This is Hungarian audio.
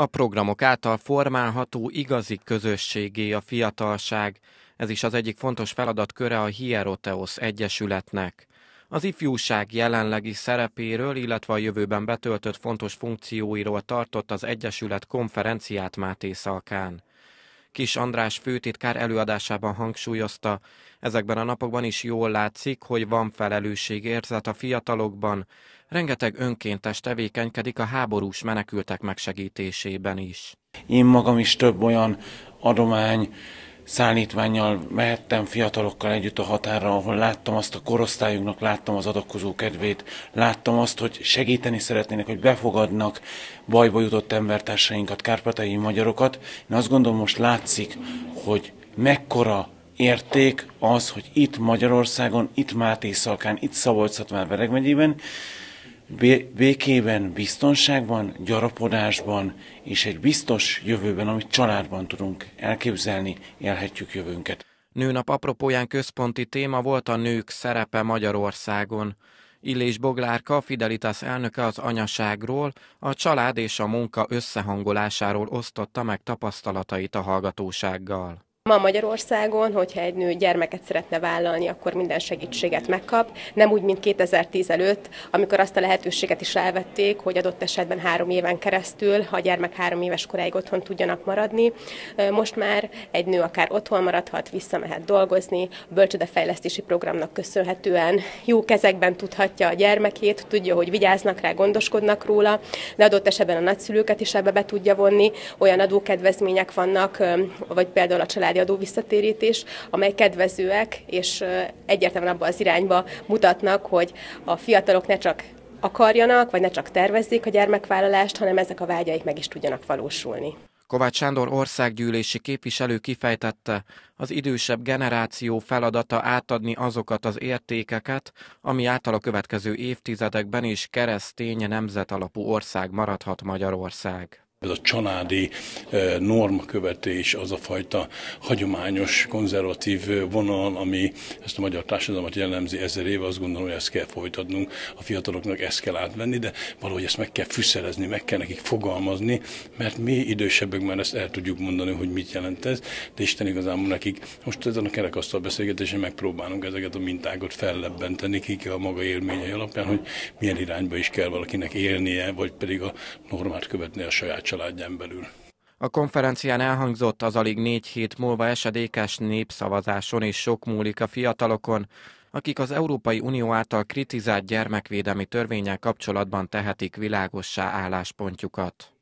A programok által formálható igazi közösségé a fiatalság, ez is az egyik fontos feladatköre a Hieroteos Egyesületnek. Az ifjúság jelenlegi szerepéről, illetve a jövőben betöltött fontos funkcióiról tartott az Egyesület konferenciát Máté Szalkán. Kis András főtitkár előadásában hangsúlyozta. Ezekben a napokban is jól látszik, hogy van felelősségérzet a fiatalokban. Rengeteg önkéntes tevékenykedik a háborús menekültek megsegítésében is. Én magam is több olyan adomány szállítványjal mehettem fiatalokkal együtt a határra, ahol láttam azt a korosztályunknak, láttam az adakozó kedvét, láttam azt, hogy segíteni szeretnének, hogy befogadnak bajba jutott embertársainkat, kárpátai magyarokat. Én azt gondolom, most látszik, hogy mekkora érték az, hogy itt Magyarországon, itt Máté Szalkán, itt szabolcs szatmár megyében békében, biztonságban, gyarapodásban és egy biztos jövőben, amit családban tudunk elképzelni, élhetjük jövőnket. Nőnap apropóján központi téma volt a nők szerepe Magyarországon. Illés Boglárka, Fidelitas elnöke az anyaságról, a család és a munka összehangolásáról osztotta meg tapasztalatait a hallgatósággal. Ma Magyarországon, hogyha egy nő gyermeket szeretne vállalni, akkor minden segítséget megkap. Nem úgy, mint 2010 előtt, amikor azt a lehetőséget is elvették, hogy adott esetben három éven keresztül, ha a gyermek három éves koráig otthon tudjanak maradni. Most már egy nő akár otthon maradhat, visszamehet dolgozni, bölcsödefejlesztési programnak köszönhetően jó kezekben tudhatja a gyermekét, tudja, hogy vigyáznak rá, gondoskodnak róla, de adott esetben a nagyszülőket is ebbe be tudja vonni. Olyan adókedvezmények vannak, vagy például a családi vagy adó visszatérítés, amely kedvezőek, és egyértelműen abban az irányba mutatnak, hogy a fiatalok ne csak akarjanak, vagy ne csak tervezzék a gyermekvállalást, hanem ezek a vágyaik meg is tudjanak valósulni. Kovács Sándor országgyűlési képviselő kifejtette, az idősebb generáció feladata átadni azokat az értékeket, ami által a következő évtizedekben is keresztény nemzetalapú ország maradhat Magyarország. Ez a családi eh, normakövetés az a fajta hagyományos, konzervatív eh, vonal, ami ezt a magyar társadalmat jellemzi ezer éve, azt gondolom, hogy ezt kell folytatnunk, a fiataloknak ezt kell átvenni, de valahogy ezt meg kell fűszerezni, meg kell nekik fogalmazni, mert mi idősebbek már ezt el tudjuk mondani, hogy mit jelent ez, de Isten igazából nekik most ezen a kerekasztal beszélgetésen megpróbálunk ezeket a mintákat fellebbenteni, ki a maga élményei alapján, hogy milyen irányba is kell valakinek élnie, vagy pedig a normát követni a saját családján belül. A konferencián elhangzott az alig négy hét múlva esedékes népszavazáson és sok múlik a fiatalokon, akik az Európai Unió által kritizált gyermekvédelmi törvényel kapcsolatban tehetik világossá álláspontjukat.